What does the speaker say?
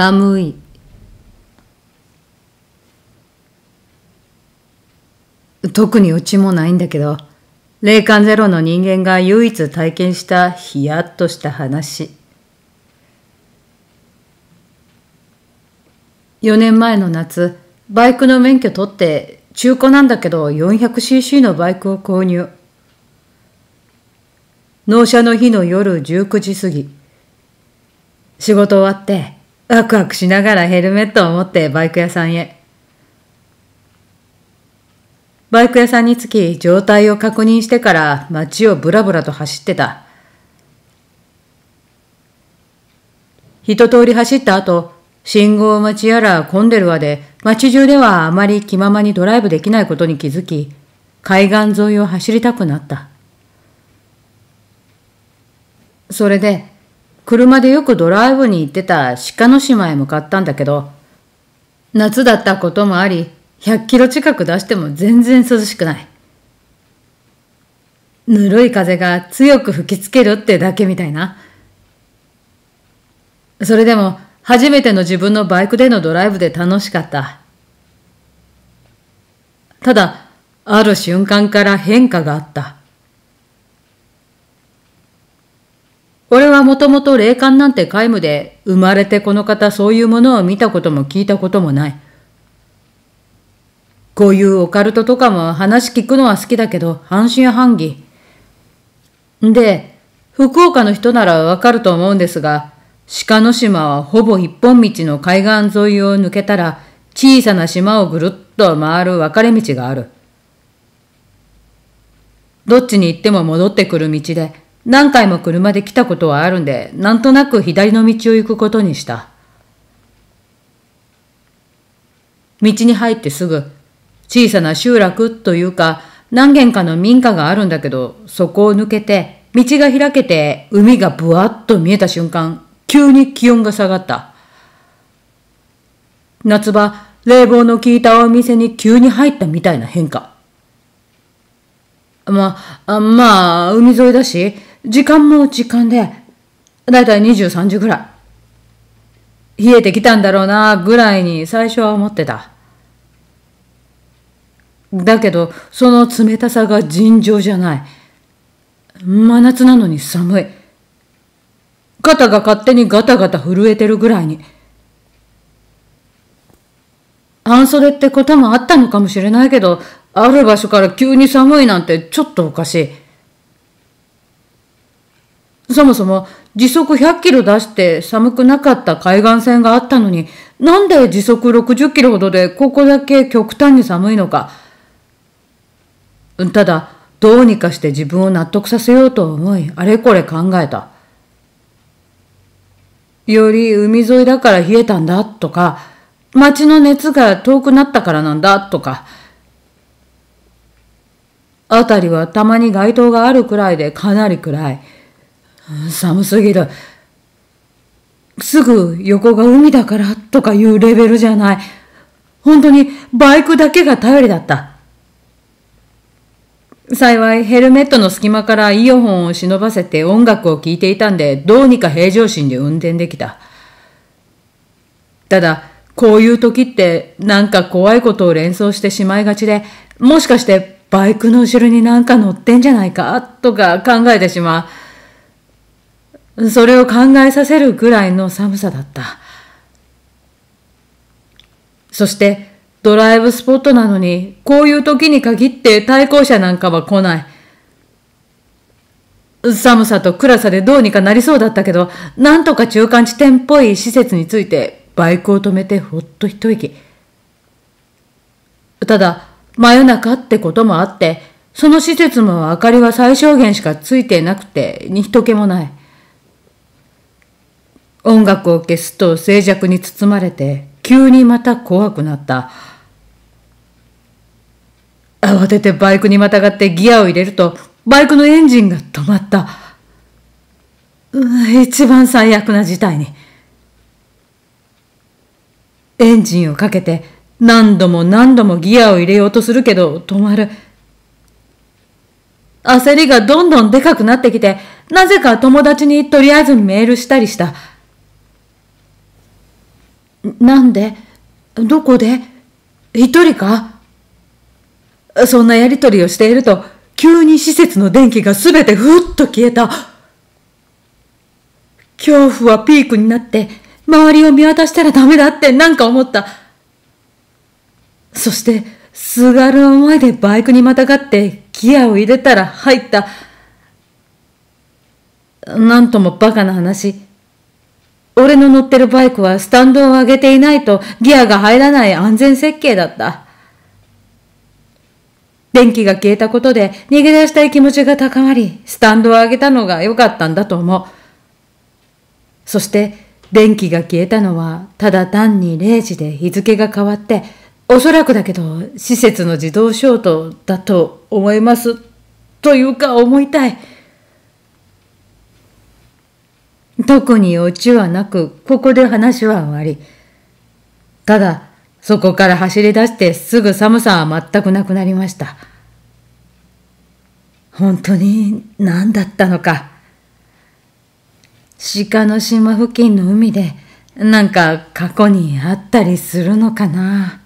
寒い特にうちもないんだけど、霊感ゼロの人間が唯一体験したヒヤッとした話。4年前の夏、バイクの免許取って、中古なんだけど 400cc のバイクを購入。納車の日の夜19時過ぎ。仕事終わって、ワクワクしながらヘルメットを持ってバイク屋さんへ。バイク屋さんにつき、状態を確認してから街をぶらぶらと走ってた。一通り走った後、信号待ちやら混んでるわで、街中ではあまり気ままにドライブできないことに気づき、海岸沿いを走りたくなった。それで、車でよくドライブに行ってた鹿の島へ向かったんだけど、夏だったこともあり、100キロ近く出しても全然涼しくない。ぬるい風が強く吹きつけるってだけみたいな。それでも初めての自分のバイクでのドライブで楽しかった。ただ、ある瞬間から変化があった。俺はもともと霊感なんて皆無で、生まれてこの方そういうものを見たことも聞いたこともない。こういうオカルトとかも話聞くのは好きだけど、半信半疑。で、福岡の人ならわかると思うんですが、鹿の島はほぼ一本道の海岸沿いを抜けたら、小さな島をぐるっと回る分かれ道がある。どっちに行っても戻ってくる道で、何回も車で来たことはあるんで、なんとなく左の道を行くことにした。道に入ってすぐ、小さな集落というか、何軒かの民家があるんだけど、そこを抜けて、道が開けて、海がぶわっと見えた瞬間、急に気温が下がった。夏場、冷房の効いたお店に急に入ったみたいな変化。まあ、まあ、海沿いだし、時間も時間で、だいたい23時ぐらい。冷えてきたんだろうな、ぐらいに最初は思ってた。だけど、その冷たさが尋常じゃない。真夏なのに寒い。肩が勝手にガタガタ震えてるぐらいに。半袖ってこともあったのかもしれないけど、ある場所から急に寒いなんてちょっとおかしい。そもそも時速100キロ出して寒くなかった海岸線があったのに、なんで時速60キロほどでここだけ極端に寒いのか。ただ、どうにかして自分を納得させようと思い、あれこれ考えた。より海沿いだから冷えたんだとか、街の熱が遠くなったからなんだとか、あたりはたまに街灯があるくらいでかなり暗い。寒すぎる。すぐ横が海だからとかいうレベルじゃない。本当にバイクだけが頼りだった。幸いヘルメットの隙間からイヤホンを忍ばせて音楽を聴いていたんでどうにか平常心で運転できた。ただ、こういう時ってなんか怖いことを連想してしまいがちで、もしかしてバイクの後ろになんか乗ってんじゃないかとか考えてしまう。それを考えさせるぐらいの寒さだった。そしてドライブスポットなのに、こういう時に限って対向車なんかは来ない。寒さと暗さでどうにかなりそうだったけど、なんとか中間地点っぽい施設についてバイクを止めてほっと一息。ただ、真夜中ってこともあって、その施設も明かりは最小限しかついてなくて、に人気もない。音楽を消すと静寂に包まれて急にまた怖くなった慌ててバイクにまたがってギアを入れるとバイクのエンジンが止まった一番最悪な事態にエンジンをかけて何度も何度もギアを入れようとするけど止まる焦りがどんどんでかくなってきてなぜか友達にとりあえずメールしたりしたなんでどこで一人かそんなやりとりをしていると、急に施設の電気がすべてふっと消えた。恐怖はピークになって、周りを見渡したらダメだってなんか思った。そして、すがる思いでバイクにまたがってギアを入れたら入った。なんともバカな話。俺の乗ってるバイクはスタンドを上げていないとギアが入らない安全設計だった。電気が消えたことで逃げ出したい気持ちが高まり、スタンドを上げたのが良かったんだと思う。そして電気が消えたのはただ単に0時で日付が変わって、おそらくだけど施設の自動消灯だと思います。というか思いたい。特にオチはなく、ここで話は終わり。ただ、そこから走り出してすぐ寒さは全くなくなりました。本当に何だったのか。鹿の島付近の海で、なんか過去にあったりするのかな。